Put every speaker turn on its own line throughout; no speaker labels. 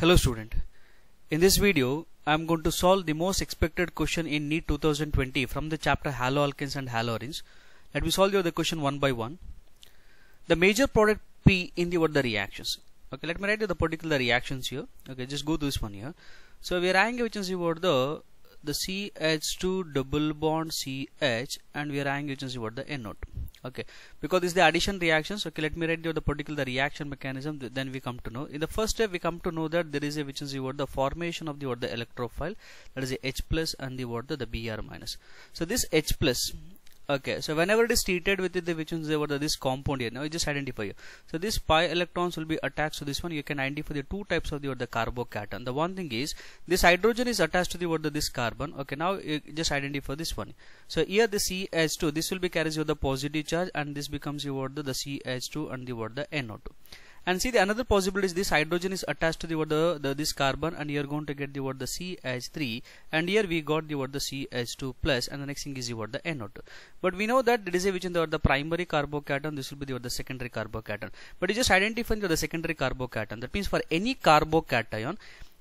Hello student. In this video, I am going to solve the most expected question in NEET 2020 from the chapter Haloalkanes and Haloarenes. Let me solve the other question one by one. The major product P in the what the reactions. Okay, let me write the particular reactions here. Okay, just go to this one here. So we are angling which is what the the CH2 double bond CH and we are angling which is what the NO2 okay because this is the addition reaction so okay let me write you the particular reaction mechanism th then we come to know in the first step we come to know that there is a which is the word the formation of the word the electrophile that is the H plus and the word the, the Br minus so this H plus Okay, so whenever it is treated with the which means the this compound here. Now you just identify you So this pi electrons will be attached to this one. You can identify the two types of the or the carbocation. The one thing is this hydrogen is attached to the or the this carbon. Okay, now you just identify this one. So here the CH2 this will be carries your the positive charge and this becomes your the, the CH2 and the word the NO2 and see the another possibility is this hydrogen is attached to the what the, the this carbon and you're going to get the what the CH3 and here we got the what the CH2 plus and the next thing is the what the NO2 but we know that it is a which is the, the primary carbocation this will be the, what the secondary carbocation but you just identify the, the secondary carbocation that means for any carbocation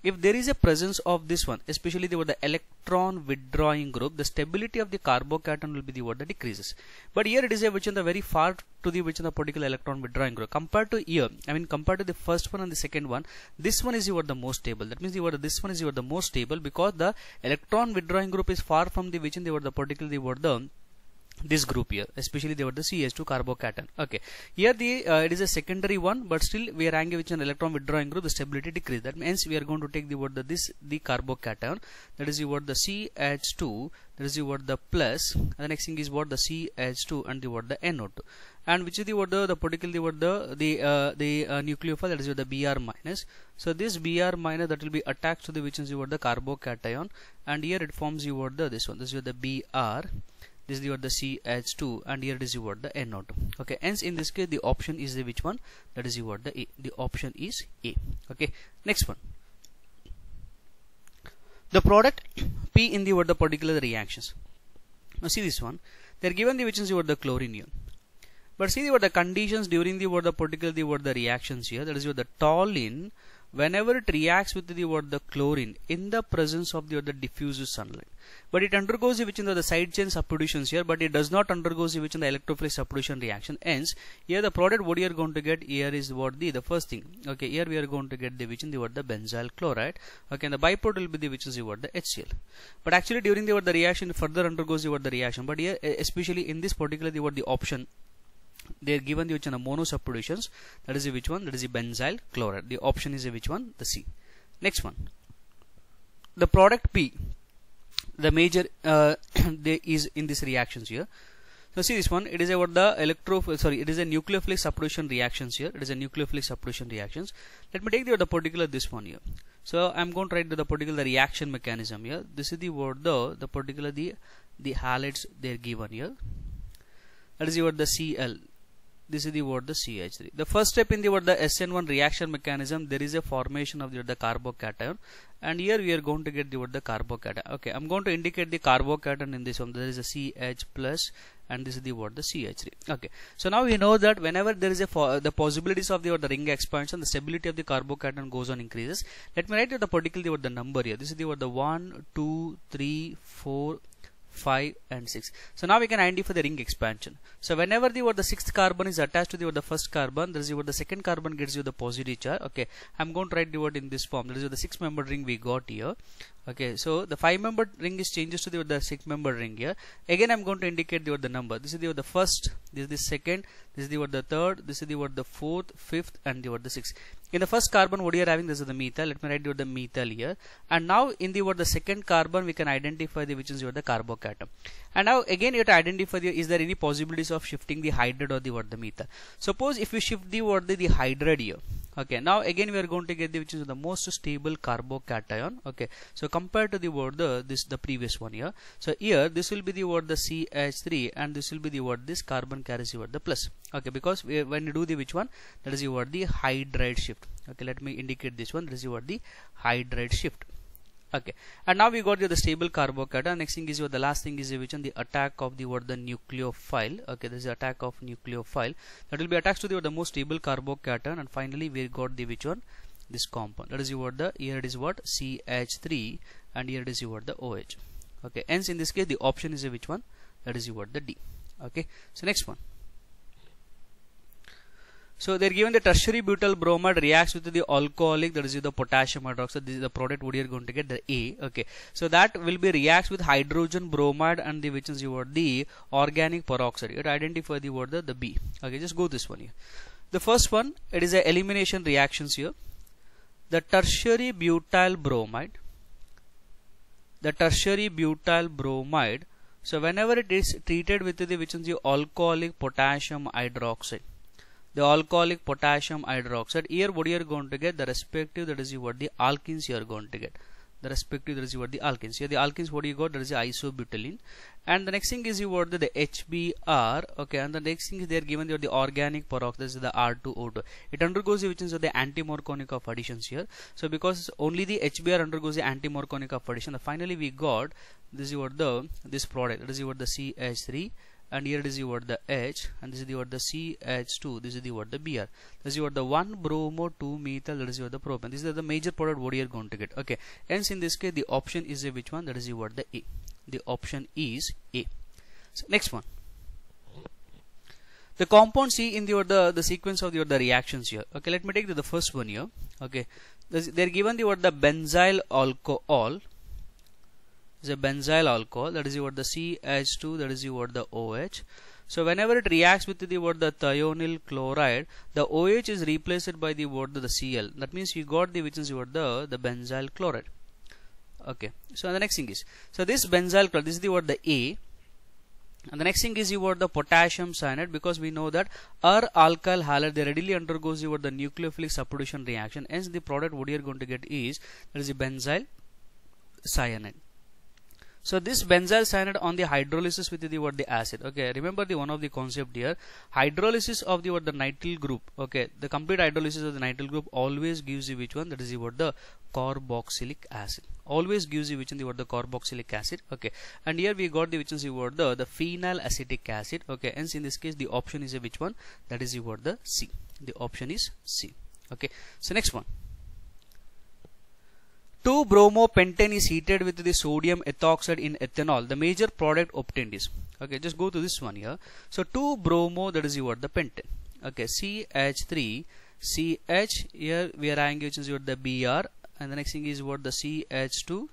if there is a presence of this one especially the, the electron withdrawing group the stability of the carbocation will be the what that decreases but here it is a which in the very far to the which in the particular electron withdrawing group compared to here I mean compared to the first one and the second one this one is your the most stable that means your this one is your the most stable because the electron withdrawing group is far from the which in the, the particular the, the this group here especially they were the CH2 carbocation okay here the uh, it is a secondary one but still we are angry with an electron withdrawing group the stability decrease that means we are going to take the word the, this the carbocation that is the word the CH2 that is the word the plus and the next thing is what the CH2 and the word the NO2 and which is the word the, the particular the word the the uh, the uh, nucleophile that is the Br minus so this Br minus that will be attached to the which is the word the carbocation and here it forms the word the this one this is the Br this is the C the CH2 and here this the word the NO2 okay hence in this case the option is the which one that is what the A the option is A okay next one the product P in the word the particular reactions now see this one they are given the which is the the chlorine ion but see what the conditions during the word the particular the word the reactions here that is what the toluene whenever it reacts with the what the chlorine in the presence of the, other diffuses sunlight but it undergoes which in the, the side chain substitutions here but it does not undergoes which in the electrophilic substitution reaction hence here the product what you are going to get here is what the the first thing okay here we are going to get the which in the what the benzyl chloride okay and the byproduct will be the which is the what the HCl but actually during the what the reaction further undergoes the what the reaction but here especially in this particular the what the option they are given which are the monosubstitutions. that is that is which one that is the benzyl chloride the option is which one the C next one the product P the major uh, is in these reactions here so see this one it is about the electro sorry it is a nucleophilic substitution reactions here it is a nucleophilic substitution reactions let me take the, the particular this one here so I'm going to write the, the particular the reaction mechanism here this is the word the the particular the the halides they're given here that is what the Cl this is the word the CH3. The first step in the word the SN1 reaction mechanism there is a formation of the, the carbocation and here we are going to get the word the carbocation. Okay, I'm going to indicate the carbocation in this one. There is a CH plus and this is the word the CH3. Okay, so now we know that whenever there is a for, the possibilities of the or the ring expansion, the stability of the carbocation goes on increases. Let me write the particular the word the number here. This is the word the one, two, three, four, 5 and 6 so now we can identify the ring expansion so whenever the the sixth carbon is attached to the the first carbon there is the, the second carbon gives you the positive charge okay i'm going to write the word in this form there is the six member ring we got here okay so the five member ring is changes to the, the six member ring here again i'm going to indicate the the number this is the, the first this is the second this is the word the third this is the word the fourth fifth and the word the sixth in the first carbon what you are having this is the methyl let me write the word the methyl here and now in the word the second carbon we can identify the which is your the carbocation and now again you have to identify the, is there any possibilities of shifting the hydride or the word the methyl suppose if you shift the word the, the hydride here okay now again we are going to get the which is the most stable carbocation okay so compared to the word the this the previous one here so here this will be the word the CH3 and this will be the word this carbon carries your the plus okay because we, when you do the which one that is you are the hydride shift okay let me indicate this one that is you are the hydride shift okay and now we got the, the stable carbocation next thing is your the last thing is which one the attack of the what the nucleophile okay this is attack of nucleophile that will be attached to the, the most stable carbocation and finally we got the which one this compound that is your the here it is what CH3 and here it is your the OH okay hence in this case the option is which one that is your the D okay so next one so they're given the tertiary butyl bromide reacts with the alcoholic that is the potassium hydroxide. This is the product what you're going to get the A. Okay. So that will be reacts with hydrogen bromide and the which is your the organic peroxide. You identify the word the, the B. Okay, just go this one here. The first one it is a elimination reactions here. The tertiary butyl bromide. The tertiary butyl bromide. So whenever it is treated with the which is the alcoholic potassium hydroxide the alcoholic potassium hydroxide here what you are going to get the respective that is what the alkenes you are going to get the respective that is what the alkenes here the alkenes what you got that is the isobutylene and the next thing is you what the, the HBr okay and the next thing is they are given you the organic peroxide is the R2O2 it undergoes the which is the antimorconic of additions here so because only the HBr undergoes the antimorconic of addition finally we got this is what the this product that is what the CH3 and here it is you the H and this is word the CH2 this is word the Br this is word the 1 bromo 2 methyl that is word the propane these are the major product what you are going to get okay hence in this case the option is a which one that is word the A the option is A so next one the compound C in the, or the, the sequence of the, or the reactions here. Okay, let me take the, the first one here. Okay, this, they're given the, word the benzyl alcohol is a benzyl alcohol that is what the CH2 that is what the OH so whenever it reacts with the word the thionyl chloride the OH is replaced by the word the Cl that means you got the which is what the the benzyl chloride okay so the next thing is so this benzyl chloride this is the word the A and the next thing is you what the potassium cyanide because we know that our alkyl halide they readily undergoes you the nucleophilic substitution reaction hence the product what you are going to get is that is the benzyl cyanide so this benzyl cyanide on the hydrolysis with the what the acid. Okay, remember the one of the concept here. Hydrolysis of the what the nitrile group. Okay, the complete hydrolysis of the nitrile group always gives you which one that is what the carboxylic acid. Always gives you which one the what the carboxylic acid. Okay, and here we got the which is the what the the phenyl acetic acid. Okay, hence in this case the option is a which one that is the what the C. The option is C. Okay, so next one. 2 bromo pentane is heated with the sodium ethoxide in ethanol. The major product obtained is, okay, just go to this one here. So 2-bromo, that is your the pentane. Okay, CH3, CH, here we are arranging which is your the Br, and the next thing is what the CH2,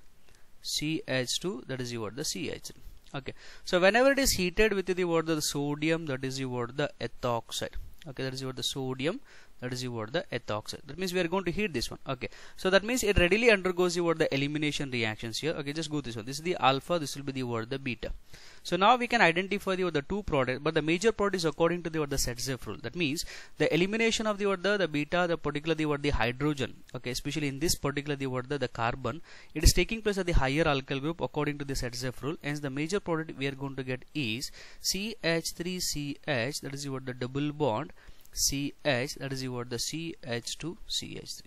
CH2, that is your the CH3. Okay, so whenever it is heated with the word the sodium, that is your the ethoxide. Okay, that is your the sodium that is what the ethoxide. that means we are going to heat this one okay so that means it readily undergoes what the elimination reactions here okay just go this one this is the alpha this will be the word the beta so now we can identify the, the two products but the major product is according to the or the Setzeff rule that means the elimination of the or the, the beta the particular the the hydrogen okay especially in this particular the the, the carbon it is taking place at the higher alkyl group according to the Setzeff rule hence the major product we are going to get is CH3CH that is what the double bond CH that is you got the CH2 CH3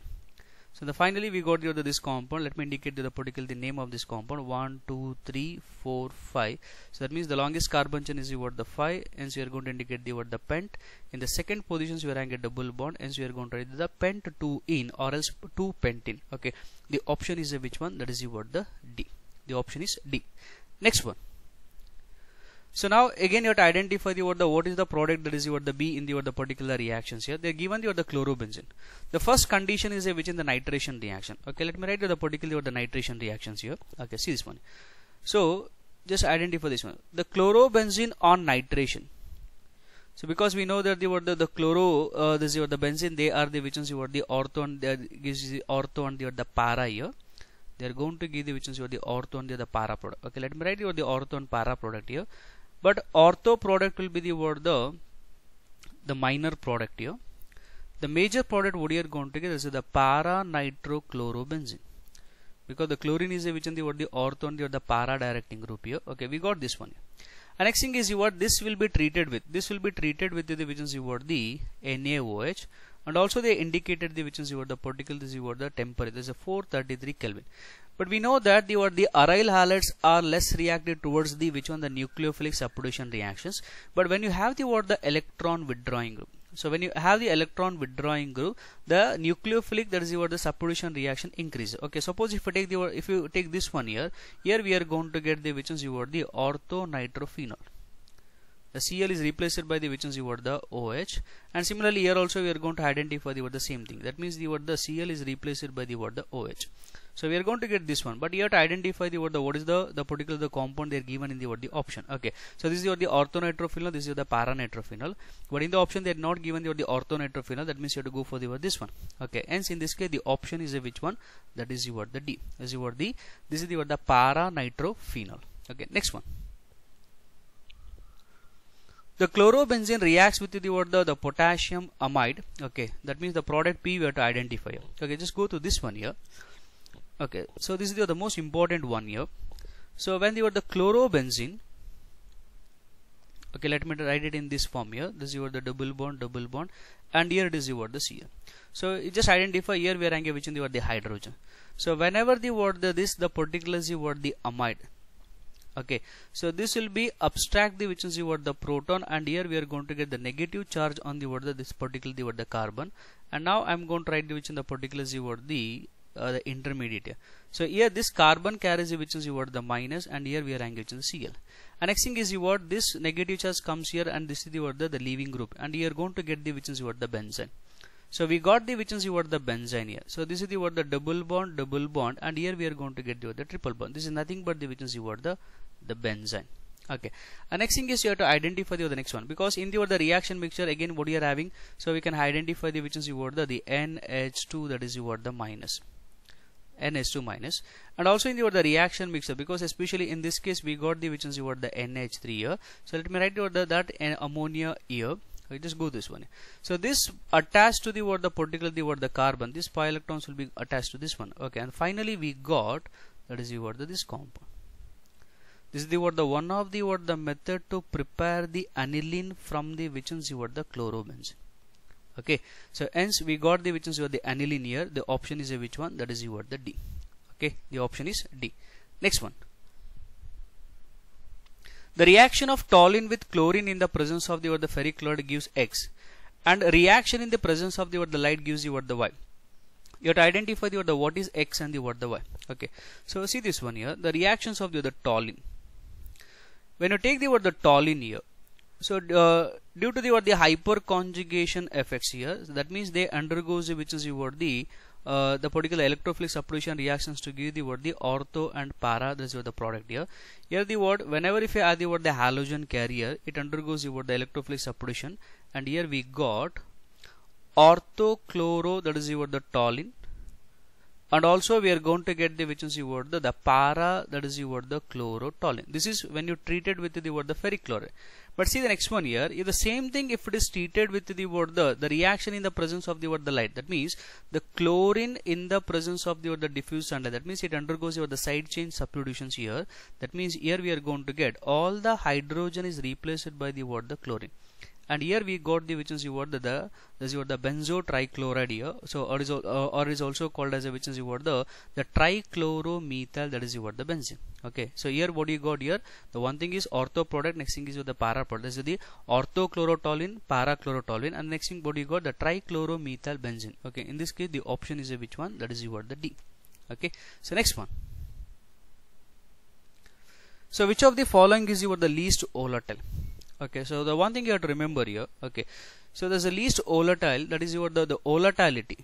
so the finally we got the, this compound let me indicate the particular the name of this compound 1 2 3 4 5 so that means the longest carbon chain is you the 5 and so you are going to indicate the what the pent in the second positions you are a double bond and so you are going to write the pent 2 in or else 2 pentin. okay the option is a which one that is you got the D the option is D next one so now again you have to identify the what the what is the product that is what the B in the what the particular reactions here. They're given the what the chlorobenzene. The first condition is a, which in the nitration reaction. Okay, let me write the particular what the nitration reactions here. Okay, see this one. So just identify this one. The chlorobenzene on nitration. So because we know that the what the, the chloro uh, this what the benzene they are the which ones you the ortho and the gives the ortho and the what the para here. They are going to give the which ones you the ortho and the, the para product. Okay, let me write you the ortho and para product here but ortho product will be the word the the minor product here the major product what you are going to get is the para nitrochlorobenzene because the chlorine is which in the what the ortho and the, the para directing group here okay we got this one here. and next thing is you what this will be treated with this will be treated with the is you what the NaOH and also they indicated the which is your the particle this is your the temperature this is a 433 Kelvin but we know that the, the aryl halides are less reactive towards the which one the nucleophilic substitution reactions but when you have the what the electron withdrawing group so when you have the electron withdrawing group, the nucleophilic that is what the substitution reaction increases. Okay, suppose if you take the if you take this one here, here we are going to get the which is your the ortho nitrophenol the Cl is replaced by the which is you the OH and similarly here also we are going to identify the word the same thing that means the word the Cl is replaced by the word the OH so we are going to get this one but you have to identify the word the what is the the particular the compound they are given in the word the option okay so this is your the orthonitrophenol this is the paranitrophenol but in the option they are not given the, the orthonitrophenol that means you have to go for the word this one okay hence in this case the option is a which one that is your the D as your the this is the word the paranitrophenol okay next one the chlorobenzene reacts with the what the, the potassium amide okay that means the product p we have to identify okay just go to this one here okay so this is the, the most important one here so when you are the chlorobenzene okay let me write it in this form here this is your the double bond double bond and here it is your the CN so you just identify here we are engaging the, the hydrogen so whenever the word the, this the particulars you word the amide okay so this will be abstract the which is your the proton and here we are going to get the negative charge on the what this particular the the carbon and now I'm going to write the which in the particular is your the uh, the intermediate so here this carbon carries which is over the minus and here we are angle to the Cl and next thing is your this negative charge comes here and this is your the, the leaving group and you are going to get the which is over the benzene so we got the which is what the benzene here. So this is the what the double bond, double bond, and here we are going to get the the triple bond. This is nothing but the which is what the the benzene. Okay. And next thing is you have to identify the, the next one because in the what the reaction mixture again what you are having. So we can identify the which is what the the NH2 that is what the minus. NH2 minus and also in the word the reaction mixture because especially in this case we got the which is what the NH3 here so let me write the, that uh, ammonia here okay just go this one so this attached to the what the particular the what the carbon these pi electrons will be attached to this one okay and finally we got that is the what the this compound this is the what the one of the what the method to prepare the aniline from the which is the what the chlorobenzene okay so hence we got the which is the aniline here the option is a which one that is what the d okay the option is d next one the reaction of toluene with chlorine in the presence of the or the ferric chloride gives X and reaction in the presence of the or the light gives you what the Y. You have to identify the or the what is X and the what the Y. Okay. So see this one here, the reactions of the the toluene. When you take the word the toluene here, so uh, due to the what the hyperconjugation effects here, that means they undergoes which is your the uh, the particular electrophilic substitution reactions to give the word the ortho and para that's what the product here here the word whenever if you add the word the halogen carrier it undergoes the word the electrophilic substitution and here we got orthochloro that is the word the toluene and also we are going to get the which is the word the, the para that is the word the chlorotoluene this is when you treated with the word the ferric chloride but see the next one here, if the same thing if it is treated with the word the, the reaction in the presence of the word the light. That means the chlorine in the presence of the word the diffuse sunlight. That means it undergoes the side chain substitutions here. That means here we are going to get all the hydrogen is replaced by the word the chlorine and here we got the which is you what the, the this what the benzotrichloride here so or is, uh, or is also called as a which is you what the the trichloromethyl that is you what the benzene okay so here what you got here the one thing is ortho product next thing is with the para product this is the orthochlorotoluene parachlorotoluene and next thing what you got the trichloromethyl benzene okay in this case the option is a which one that is you what the D okay so next one so which of the following is your the least volatile okay so the one thing you have to remember here okay so there's a least volatile that is your the, the volatility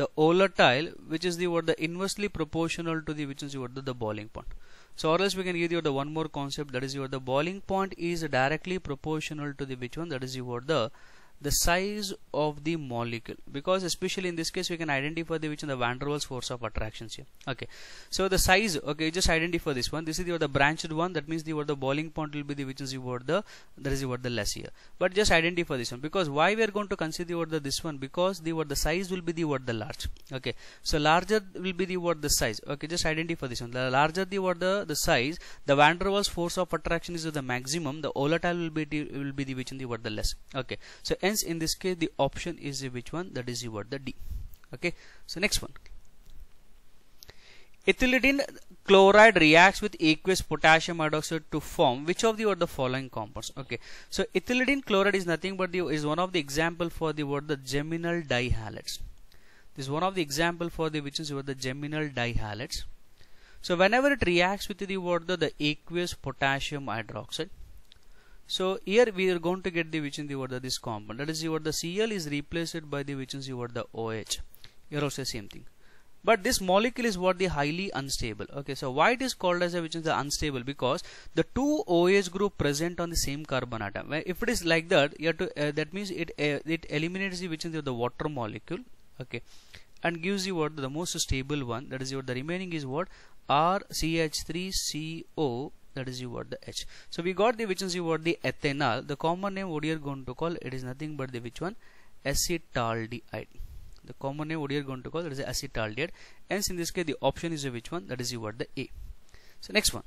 the volatile which is the what the inversely proportional to the which is your the, the boiling point so or else we can give you the one more concept that is your the boiling point is directly proportional to the which one that is your the the size of the molecule because especially in this case we can identify the which in the van der Waals force of attractions here okay so the size okay just identify this one this is the, the branched one that means the what the boiling point will be the which is what the that is what the less here but just identify this one because why we are going to consider what the this one because the what the size will be the what the large okay so larger will be the what the size okay just identify this one the larger the what the the size the van der Waals force of attraction is the maximum the volatile will be the will be the which in the what the less okay so hence in this case the option is which one that is your the D okay so next one Ethylene chloride reacts with aqueous potassium hydroxide to form which of the or the following compounds okay so ethylene chloride is nothing but the is one of the example for the word the geminal dihalides. this is one of the example for the which is word the geminal dihalides. so whenever it reacts with the word the, the aqueous potassium hydroxide so here we are going to get the which Vichindi over this compound. That is what the Cl is replaced by the which over the OH. Here also same thing. But this molecule is what the highly unstable. Okay, so why it is called as a which is the unstable because the two OH group present on the same carbon atom. If it is like that, you have to uh, that means it uh, it eliminates the which is the water molecule. Okay, and gives you what the most stable one. That is what the remaining is what RCH3CO that is you what the H. So we got the which is you what the ethanol. The common name what you are going to call it is nothing but the which one acetaldehyde. The common name what you are going to call it is acetaldehyde. Hence in this case the option is which one that is you what the A. So next one.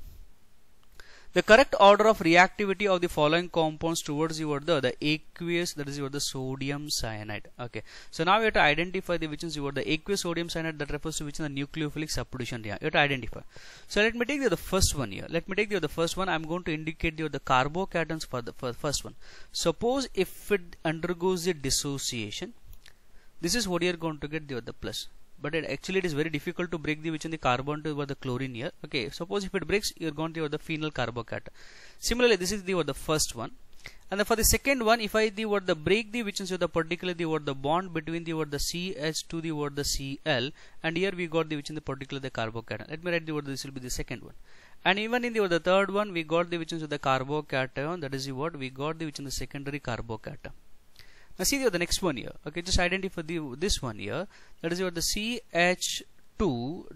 The correct order of reactivity of the following compounds towards your the, the aqueous that is your the sodium cyanide. Okay. So now you have to identify the which is your the aqueous sodium cyanide that refers to which is the nucleophilic substitution reaction. You have to identify. So let me take the, the first one here. Let me take the, the first one. I'm going to indicate the, the carbocations for the, for the first one. Suppose if it undergoes the dissociation, this is what you're going to get the, the plus but it actually it is very difficult to break the which in the carbon to the chlorine here okay suppose if it breaks you're going to have the phenyl carbocation similarly this is the or the first one and then for the second one if I the what the break the which is the particular the what the bond between the what the CH to the what the CL and here we got the which in the particular the carbocation let me write the word this will be the second one and even in the, the third one we got the which is the carbocation that is what we got the which in the secondary carbocation now see the next one here. Okay, just identify the, this one here. That is your the CH2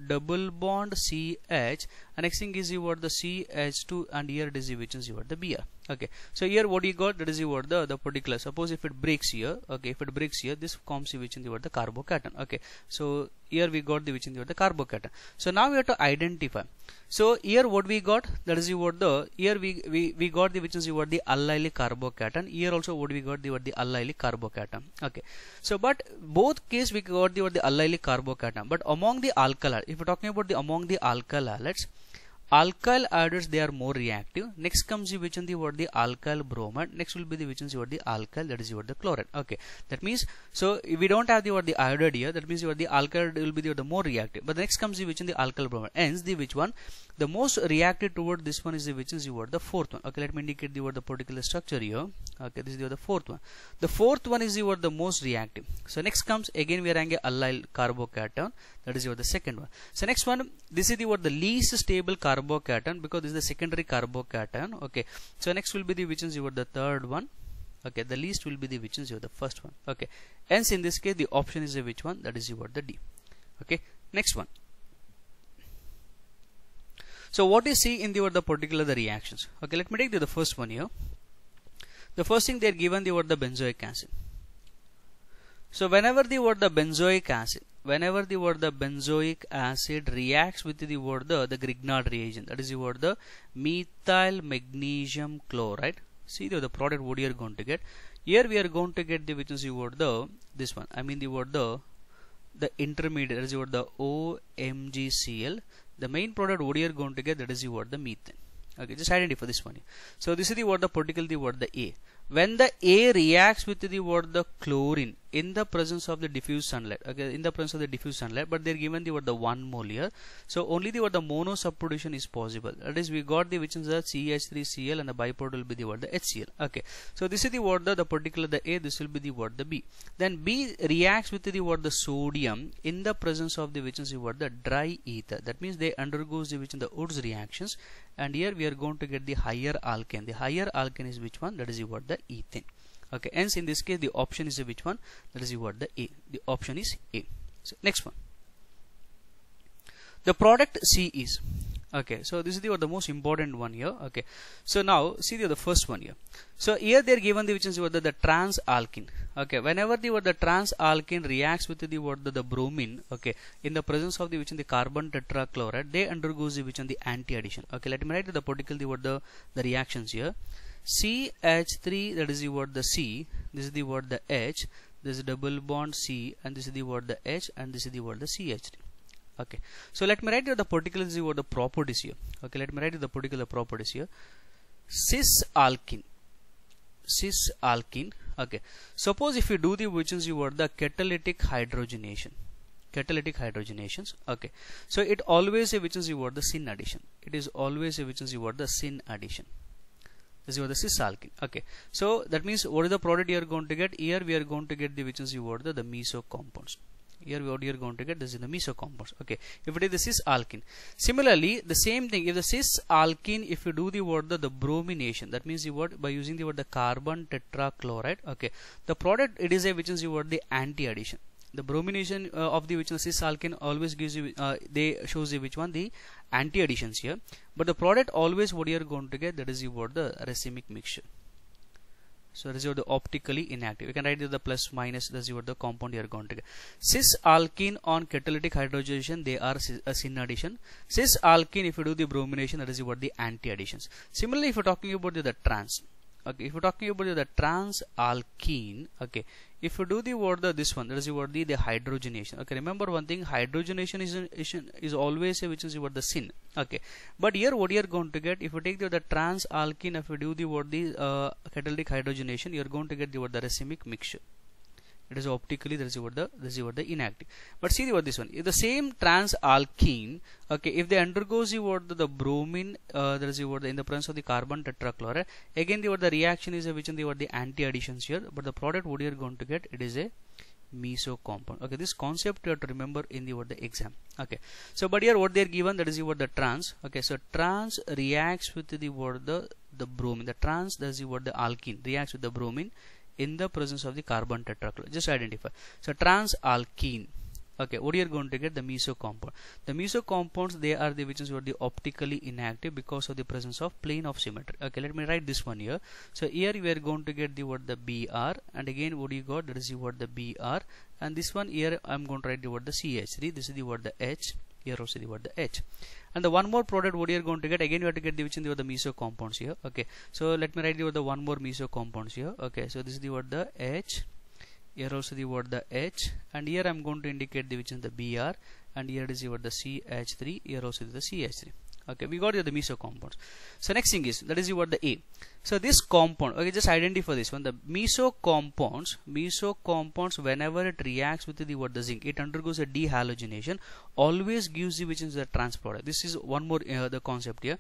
double bond CH. And next thing is you what the CH2 and here it is which is you got the Br. Okay, so here what you got that is you the the particular. Suppose if it breaks here, okay, if it breaks here, this comes which is you the carbocation. Okay, so here we got the which in the, the carbocation so now we have to identify so here what we got that is what the here we, we, we got the which is what the allylic carbocation here also what we got the what the allylic carbocation okay so but both case we got the what the allylic carbocation but among the alkyl if we're talking about the among the alkyl let's alkyl iodides they are more reactive next comes which is the word the alkyl bromide next will be the which is word the alkyl that is what the chloride okay that means so we don't have the word the iodide here that means what the alkyl will be the, the more reactive but the next comes the which is the alkyl bromide hence the which one the most reactive toward this one is the which is the word the fourth one okay let me indicate the word the particular structure here okay this is the fourth one the fourth one is your the most reactive so next comes again we are having allyl carbocation that is your the second one so next one this is your the least stable carbocation because this is the secondary carbocation okay so next will be the which is your the third one okay the least will be the which is your the first one okay hence in this case the option is the which one that is your the D okay next one so what you see in the, the particular the reactions okay let me take the, the first one here the first thing they are given the word the benzoic acid. So whenever the word the benzoic acid, whenever the word the benzoic acid reacts with the word the, the Grignard reagent, that is the word the methyl magnesium chloride. See the, the product what you are going to get. Here we are going to get the which is the word the this one. I mean the word the the intermediate that is the word the OMGCl. The main product what you are going to get that is the word the methane okay just identify this one so this is the word the particle the word the a when the a reacts with the word the chlorine in the presence of the diffuse sunlight okay in the presence of the diffuse sunlight but they're given the what the one mole here so only the what the mono substitution is possible that is we got the which is the CH3Cl and the bipod will be the what the HCl okay so this is the what the, the particular the A this will be the what the B then B reacts with the what the sodium in the presence of the which is the what the dry ether that means they undergoes the which in the Woods reactions and here we are going to get the higher alkane the higher alkane is which one that is the what the ethane okay hence in this case the option is which one that is what the A the option is A so next one the product C is okay so this is the, the most important one here okay so now see the, the first one here so here they're given the which is what the, the trans alkene okay whenever the what the trans alkene reacts with the what the, the bromine okay in the presence of the which in the carbon tetrachloride they undergoes the which in the anti addition okay let me write the particle the what the, the reactions here CH3 that is the word the C this is the word the H this is double bond C and this is the word the H and this is the word the CH3 okay so let me write here the particulars is the properties here okay let me write the particular properties here cis alkene cis alkene okay suppose if you do the which is you the catalytic hydrogenation catalytic hydrogenations okay so it always a which is you the syn addition it is always a which is you the syn addition this is what this is alkene okay so that means what is the product you are going to get here we are going to get the which is you the meso compounds here what you are going to get this is the meso compounds okay if it is the cis alkene similarly the same thing if the cis alkene if you do the what the, the bromination that means you what by using the what the carbon tetrachloride okay the product it is a which is the anti addition the bromination uh, of the one cis alkane always gives you uh, they shows you which one the anti additions here but the product always what you are going to get that is about what the racemic mixture so this is the optically inactive you can write the plus minus that's what the compound you are going to get cis alkene on catalytic hydrogenation they are a syn addition cis alkene if you do the bromination that is what the anti additions similarly if you're talking about the, the trans okay if you're talking about the trans alkene okay if you do the word the this one that is the word the, the hydrogenation okay remember one thing hydrogenation is is always a, which is what the sin okay but here what you're going to get if you take the, the trans alkene if you do the word the uh, catalytic hydrogenation you're going to get the word the racemic mixture it is optically that is the that is the inactive but see what this one if the same trans alkene okay if they undergoes you what the, the bromine uh, the in the presence of the carbon tetrachloride again the what the reaction is which in the what the anti additions here but the product what you are going to get it is a meso compound okay this concept you have to remember in the what the exam okay so but here what they are given that is what the trans okay so trans reacts with the what the the bromine the trans that is what the alkene reacts with the bromine in the presence of the carbon tetrachloride just identify so trans alkene okay what you're going to get the meso compound the meso compounds they are the which is what the optically inactive because of the presence of plane of symmetry okay let me write this one here so here we are going to get the what the br and again what you got that is what the br and this one here i'm going to write the what the ch3 this is the what the h here also the word the H. And the one more product what you are going to get again you have to get the which in the word the meso compounds here. Okay. So let me write the word the one more meso compounds here. Okay. So this is the word the H here also the word the H and here I'm going to indicate the which is the BR and here it is word the CH3 here also is the CH3 okay we got here the meso compounds so next thing is that is what the A so this compound okay just identify this one the meso compounds meso compounds whenever it reacts with the word the zinc it undergoes a dehalogenation always gives the which is the trans product this is one more uh, the concept here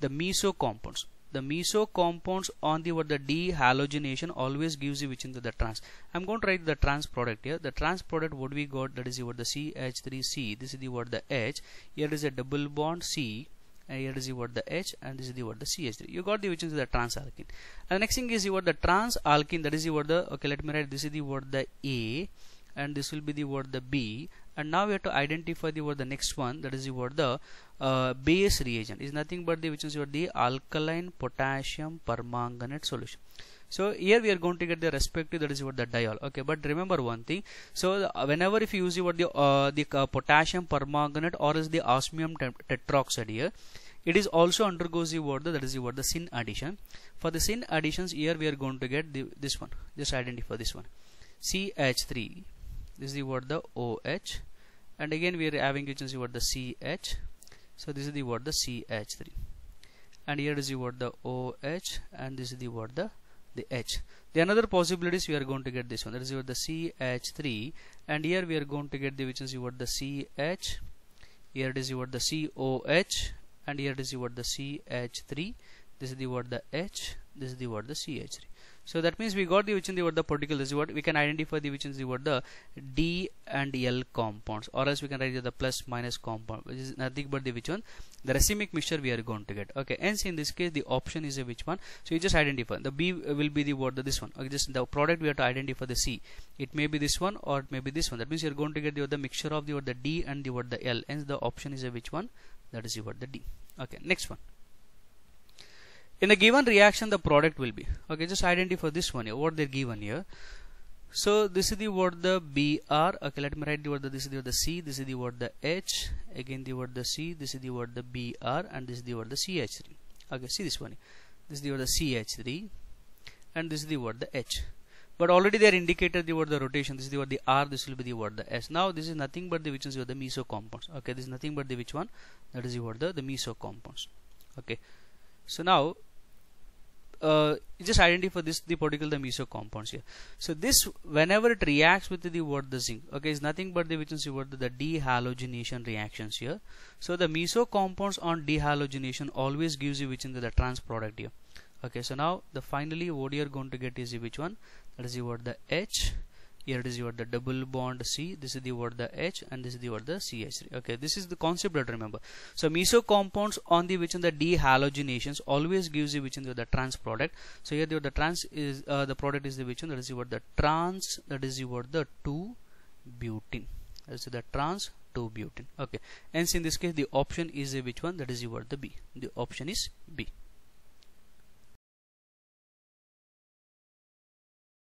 the meso compounds the meso compounds on the what the dehalogenation always gives you which into the, trans i'm going to write the trans product here the trans product what we got that is what the ch3c this is the what the h here is a double bond c and here is the what the H and this is the what the CH3 you got the which into the trans alkene and the next thing is you what the trans alkene that is the what the okay let me write this is the what the A and this will be the what the B and now we have to identify the what the next one that is the what the base reagent is nothing but the which is your the alkaline potassium permanganate solution so here we are going to get the respective that is what the diol okay but remember one thing so whenever if you use your the uh, the uh, potassium permanganate or is the osmium tetroxide here it is also undergoes the word that is what the sin addition for the sin additions here we are going to get the, this one just identify this one CH3 this is the word the OH and again we are having which is what the CH so this is the word the CH3 and here is the word the OH and this is the word the the H the another possibilities we are going to get this one that is your the CH3 and here we are going to get the which is your the CH here it is your the COH and here it is your the CH3 this is the word the H this is the word the CH3 so that means we got the which in the word the particular word we can identify the which in the word the d and l compounds or else we can write the plus minus compound which is nothing but the which one the racemic mixture we are going to get okay hence in this case the option is a which one so you just identify the b will be the word the this one okay just the product we have to identify the c it may be this one or it may be this one that means you're going to get the, the mixture of the word the d and the word the l hence the option is a which one that is the word the d okay next one in a given reaction the product will be okay just identify this one here what they're given here so this is the word the BR okay let me write the word the, this is the word the C this is the word the H again the word the C this is the word the BR and this is the word the CH3 okay see this one here. this is the word the CH3 and this is the word the H but already they are indicated the word the rotation this is the word the R this will be the word the S now this is nothing but the which is the meso compounds okay this is nothing but the which one that is the word the, the meso compounds okay so now uh, just identify this the particular the meso compounds here so this whenever it reacts with the word the zinc okay is nothing but the which is what the dehalogenation reactions here so the meso compounds on dehalogenation always gives you which in the, the trans product here okay so now the finally what you are going to get is which one that is what the H here it is your the double bond C this is the word the H and this is the word the CH3 okay this is the concept that remember so meso compounds on the which in the dehalogenations always gives you which in the, the trans product so here the, the trans is uh, the product is the which in that is your the trans that is your the 2 butene that is the trans 2 butene okay hence in this case the option is a which one that is your the B the option is B